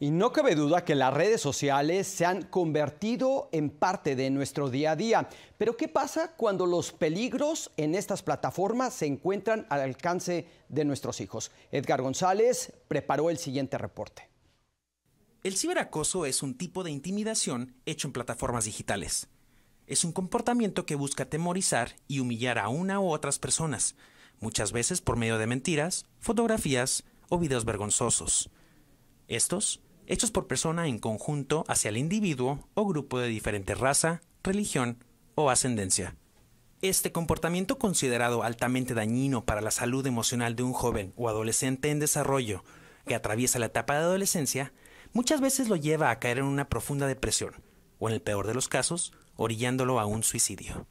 Y no cabe duda que las redes sociales se han convertido en parte de nuestro día a día. Pero ¿qué pasa cuando los peligros en estas plataformas se encuentran al alcance de nuestros hijos? Edgar González preparó el siguiente reporte. El ciberacoso es un tipo de intimidación hecho en plataformas digitales. Es un comportamiento que busca atemorizar y humillar a una u otras personas, muchas veces por medio de mentiras, fotografías o videos vergonzosos. Estos hechos por persona en conjunto hacia el individuo o grupo de diferente raza, religión o ascendencia. Este comportamiento considerado altamente dañino para la salud emocional de un joven o adolescente en desarrollo que atraviesa la etapa de adolescencia, muchas veces lo lleva a caer en una profunda depresión, o en el peor de los casos, orillándolo a un suicidio.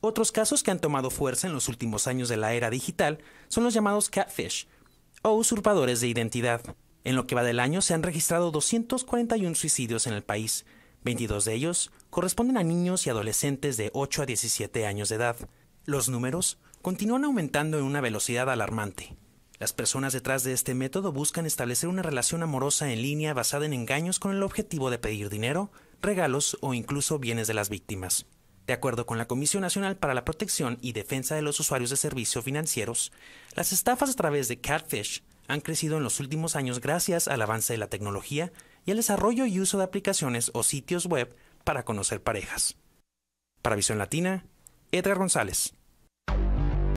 Otros casos que han tomado fuerza en los últimos años de la era digital son los llamados catfish, o usurpadores de identidad, en lo que va del año se han registrado 241 suicidios en el país. 22 de ellos corresponden a niños y adolescentes de 8 a 17 años de edad. Los números continúan aumentando en una velocidad alarmante. Las personas detrás de este método buscan establecer una relación amorosa en línea basada en engaños con el objetivo de pedir dinero, regalos o incluso bienes de las víctimas. De acuerdo con la Comisión Nacional para la Protección y Defensa de los Usuarios de Servicios Financieros, las estafas a través de Catfish han crecido en los últimos años gracias al avance de la tecnología y al desarrollo y uso de aplicaciones o sitios web para conocer parejas. Para Visión Latina, Edgar González.